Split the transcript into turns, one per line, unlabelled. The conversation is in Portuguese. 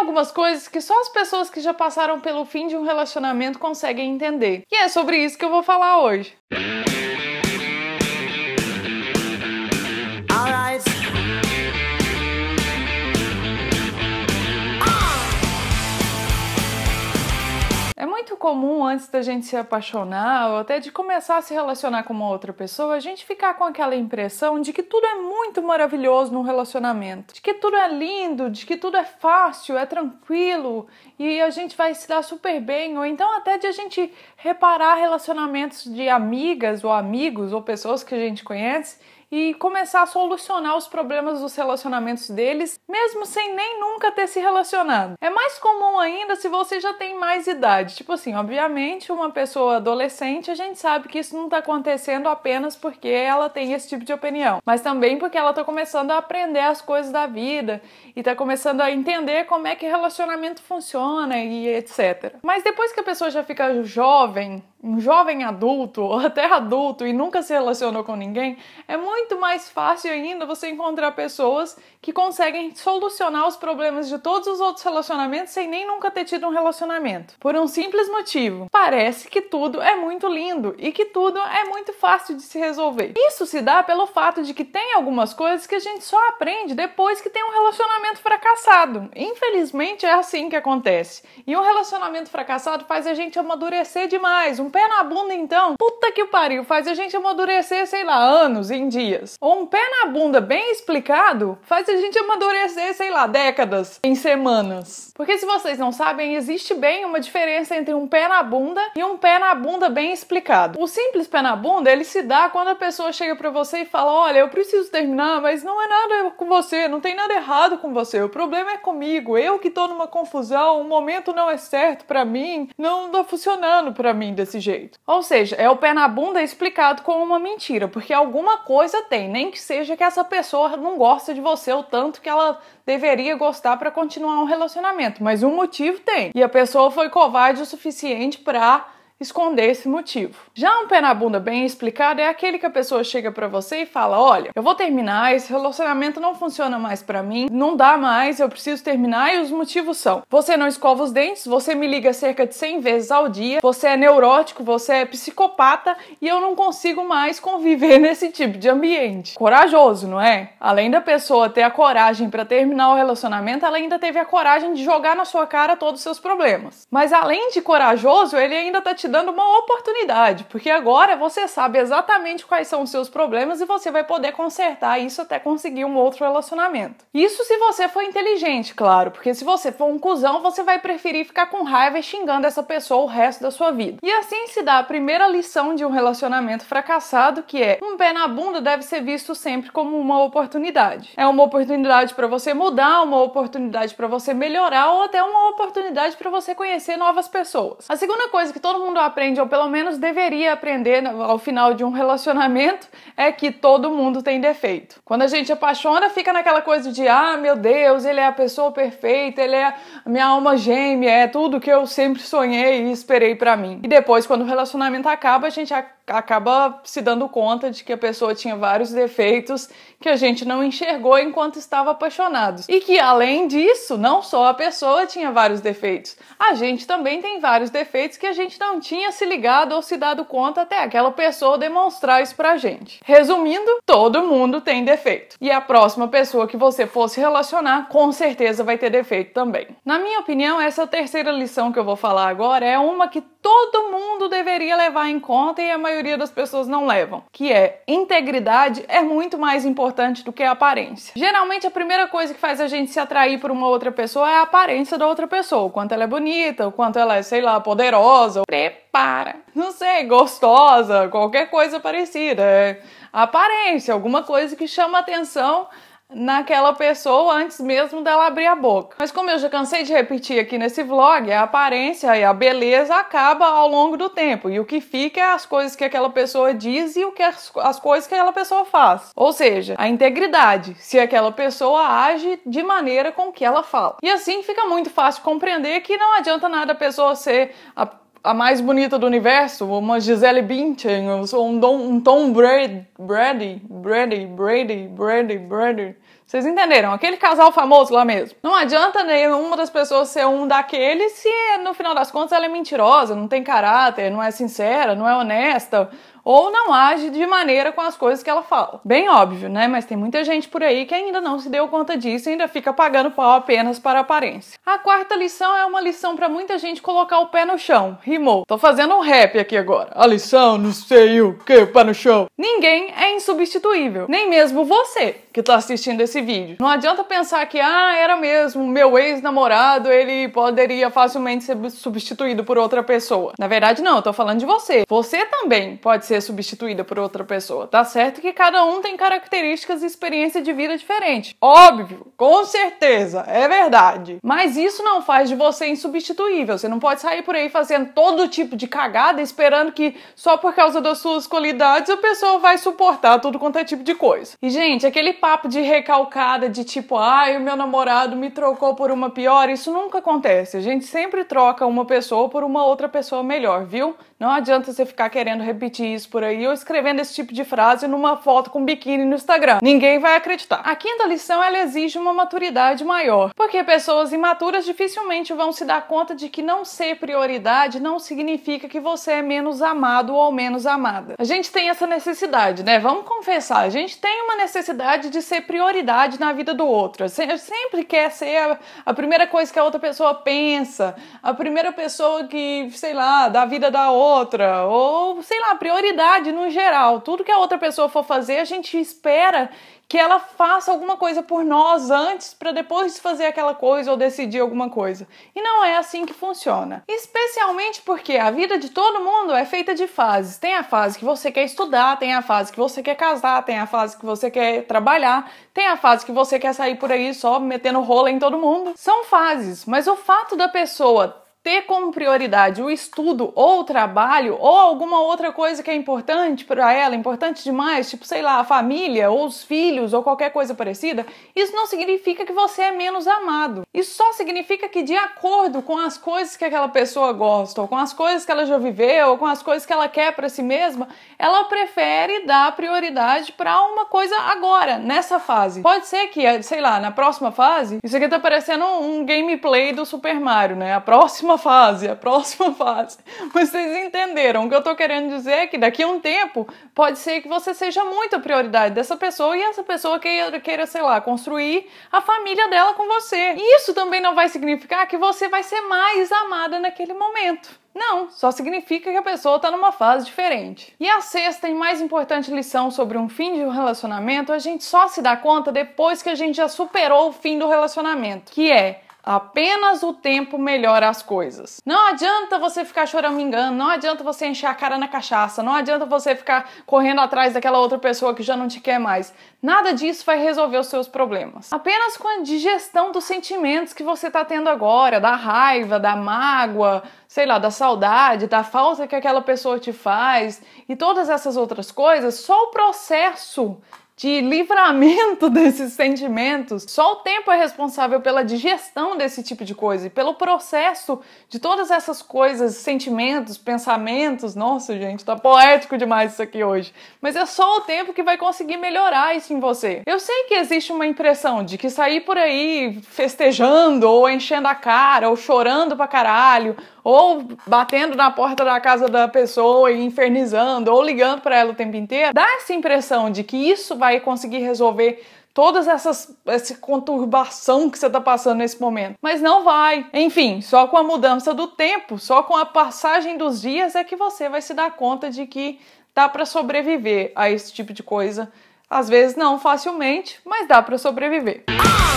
algumas coisas que só as pessoas que já passaram pelo fim de um relacionamento conseguem entender. E é sobre isso que eu vou falar hoje. Música É muito comum antes da gente se apaixonar ou até de começar a se relacionar com uma outra pessoa, a gente ficar com aquela impressão de que tudo é muito maravilhoso no relacionamento, de que tudo é lindo, de que tudo é fácil, é tranquilo e a gente vai se dar super bem, ou então até de a gente reparar relacionamentos de amigas ou amigos ou pessoas que a gente conhece e começar a solucionar os problemas dos relacionamentos deles, mesmo sem nem nunca ter se relacionado. É mais comum ainda se você já tem mais idade. Tipo assim, obviamente, uma pessoa adolescente, a gente sabe que isso não está acontecendo apenas porque ela tem esse tipo de opinião, mas também porque ela está começando a aprender as coisas da vida e está começando a entender como é que relacionamento funciona e etc. Mas depois que a pessoa já fica jovem, um jovem adulto ou até adulto e nunca se relacionou com ninguém, é muito mais fácil ainda você encontrar pessoas que conseguem solucionar os problemas de todos os outros relacionamentos sem nem nunca ter tido um relacionamento. Por um simples motivo: parece que tudo é muito lindo e que tudo é muito fácil de se resolver. Isso se dá pelo fato de que tem algumas coisas que a gente só aprende depois que tem um relacionamento fracassado. Infelizmente é assim que acontece. E um relacionamento fracassado faz a gente amadurecer demais, um um pé na bunda então, puta que pariu, faz a gente amadurecer, sei lá, anos em dias. Ou um pé na bunda bem explicado faz a gente amadurecer, sei lá, décadas em semanas. Porque se vocês não sabem, existe bem uma diferença entre um pé na bunda e um pé na bunda bem explicado. O simples pé na bunda, ele se dá quando a pessoa chega para você e fala: "Olha, eu preciso terminar, mas não é nada com você, não tem nada errado com você. O problema é comigo. Eu que tô numa confusão, o momento não é certo para mim, não tá funcionando para mim desse jeito. Ou seja, é o pé na bunda explicado com uma mentira, porque alguma coisa tem, nem que seja que essa pessoa não gosta de você o tanto que ela deveria gostar para continuar um relacionamento, mas um motivo tem. E a pessoa foi covarde o suficiente para esconder esse motivo. Já um pé na bunda bem explicado é aquele que a pessoa chega para você e fala: "Olha, eu vou terminar, esse relacionamento não funciona mais para mim, não dá mais, eu preciso terminar" e os motivos são: você não escova os dentes, você me liga cerca de 100 vezes ao dia, você é neurótico, você é psicopata e eu não consigo mais conviver nesse tipo de ambiente. Corajoso, não é? Além da pessoa ter a coragem para terminar o relacionamento, ela ainda teve a coragem de jogar na sua cara todos os seus problemas. Mas além de corajoso, ele ainda tá te dando uma oportunidade, porque agora você sabe exatamente quais são os seus problemas e você vai poder consertar isso até conseguir um outro relacionamento. Isso se você for inteligente, claro, porque se você for um cuzão, você vai preferir ficar com raiva e xingando essa pessoa o resto da sua vida. E assim se dá a primeira lição de um relacionamento fracassado, que é um pé na bunda deve ser visto sempre como uma oportunidade. É uma oportunidade para você mudar, uma oportunidade para você melhorar ou até uma oportunidade para você conhecer novas pessoas. A segunda coisa que todo mundo aprende, ou pelo menos deveria aprender ao final de um relacionamento, é que todo mundo tem defeito. Quando a gente apaixona, fica naquela coisa de: ah, meu Deus, ele é a pessoa perfeita, ele é a minha alma gêmea, é tudo que eu sempre sonhei e esperei para mim. E depois, quando o relacionamento acaba, a gente acaba se dando conta de que a pessoa tinha vários defeitos que a gente não enxergou enquanto estava apaixonados. E que além disso, não só a pessoa tinha vários defeitos, a gente também tem vários defeitos que a gente não tinha tinha se ligado ou se dado conta até aquela pessoa demonstrar isso pra gente. Resumindo, todo mundo tem defeito. E a próxima pessoa que você for se relacionar, com certeza vai ter defeito também. Na minha opinião, essa é terceira lição que eu vou falar agora é uma que todo mundo deveria levar em conta e a maioria das pessoas não levam, que é integridade é muito mais importante do que a aparência. Geralmente a primeira coisa que faz a gente se atrair por uma outra pessoa é a aparência da outra pessoa, o quanto ela é bonita, o quanto ela é, sei lá, poderosa, ou para, não sei, gostosa, qualquer coisa parecida. É aparência, alguma coisa que chama atenção naquela pessoa antes mesmo dela abrir a boca. Mas como eu já cansei de repetir aqui nesse vlog, a aparência e a beleza acaba ao longo do tempo e o que fica é as coisas que aquela pessoa diz e o que as, as coisas que aquela pessoa faz. Ou seja, a integridade, se aquela pessoa age de maneira com que ela fala. E assim fica muito fácil compreender que não adianta nada a pessoa ser a a mais bonita do universo, uma Gisele Bündchen, eu sou um, um Tom Brady, Brady, Brady, Brady, Brady, Brady. Vocês entenderam? Aquele casal famoso lá mesmo. Não adianta nenhuma das pessoas ser um daqueles se no final das contas ela é mentirosa, não tem caráter, não é sincera, não é honesta, ou não age de maneira com as coisas que ela fala. Bem óbvio, né? Mas tem muita gente por aí que ainda não se deu conta disso e ainda fica pagando pau apenas para a aparência. A quarta lição é uma lição para muita gente colocar o pé no chão. Rimou. Tô fazendo um rap aqui agora. A lição, não sei o que, pé no chão. Ninguém é insubstituível, nem mesmo você que tá assistindo esse vídeo. Não adianta pensar que ah, era mesmo meu ex-namorado, ele poderia facilmente ser substituído por outra pessoa. Na verdade não, eu tô falando de você. Você também pode ser ser substituída por outra pessoa. Tá certo que cada um tem características e experiência de vida diferente. Óbvio, com certeza, é verdade. Mas isso não faz de você insubstituível. Você não pode sair por aí fazendo todo tipo de cagada esperando que só por causa das suas qualidades a pessoa vai suportar tudo quanto é tipo de coisa. E gente, aquele papo de recalcada de tipo, ai, ah, o meu namorado me trocou por uma pior, isso nunca acontece. A gente sempre troca uma pessoa por uma outra pessoa melhor, viu? Não adianta você ficar querendo repetir isso por aí ou escrevendo esse tipo de frase numa foto com biquíni no Instagram. Ninguém vai acreditar. A quinta lição ela exige uma maturidade maior, porque pessoas imaturas dificilmente vão se dar conta de que não ser prioridade não significa que você é menos amado ou menos amada. A gente tem essa necessidade, né? Vamos confessar, a gente tem uma necessidade de ser prioridade na vida do outro. Sempre quer ser a primeira coisa que a outra pessoa pensa, a primeira pessoa que, sei lá, da vida da outra outra, ou sei lá, prioridade no geral. Tudo que a outra pessoa for fazer, a gente espera que ela faça alguma coisa por nós antes para depois fazer aquela coisa ou decidir alguma coisa. E não é assim que funciona. Especialmente porque a vida de todo mundo é feita de fases. Tem a fase que você quer estudar, tem a fase que você quer casar, tem a fase que você quer trabalhar, tem a fase que você quer sair por aí só metendo rola em todo mundo. São fases, mas o fato da pessoa ter como prioridade o estudo ou o trabalho ou alguma outra coisa que é importante para ela, importante demais, tipo, sei lá, a família ou os filhos ou qualquer coisa parecida, isso não significa que você é menos amado. Isso só significa que de acordo com as coisas que aquela pessoa gosta, ou com as coisas que ela já viveu, ou com as coisas que ela quer para si mesma, ela prefere dar prioridade para uma coisa agora, nessa fase. Pode ser que, sei lá, na próxima fase, isso aqui tá parecendo um gameplay do Super Mario, né? A próxima próxima fase, a próxima fase. vocês entenderam. O que eu estou querendo dizer é que daqui a um tempo pode ser que você seja muito a prioridade dessa pessoa e essa pessoa queira, queira, sei lá, construir a família dela com você. E isso também não vai significar que você vai ser mais amada naquele momento. Não, só significa que a pessoa está numa fase diferente. E a sexta e mais importante lição sobre um fim de um relacionamento, a gente só se dá conta depois que a gente já superou o fim do relacionamento, que é Apenas o tempo melhora as coisas. Não adianta você ficar choramingando, não adianta você encher a cara na cachaça, não adianta você ficar correndo atrás daquela outra pessoa que já não te quer mais. Nada disso vai resolver os seus problemas. Apenas com a digestão dos sentimentos que você está tendo agora, da raiva, da mágoa, sei lá, da saudade, da falta que aquela pessoa te faz e todas essas outras coisas, só o processo de livramento desses sentimentos. Só o tempo é responsável pela digestão desse tipo de coisa e pelo processo de todas essas coisas, sentimentos, pensamentos. Nossa, gente, tá poético demais isso aqui hoje. Mas é só o tempo que vai conseguir melhorar isso em você. Eu sei que existe uma impressão de que sair por aí festejando ou enchendo a cara ou chorando pra caralho ou batendo na porta da casa da pessoa e infernizando, ou ligando para ela o tempo inteiro, dá essa impressão de que isso vai conseguir resolver todas essas essa conturbação que você está passando nesse momento. Mas não vai. Enfim, só com a mudança do tempo, só com a passagem dos dias é que você vai se dar conta de que dá para sobreviver a esse tipo de coisa. Às vezes não facilmente, mas dá para sobreviver. Ah!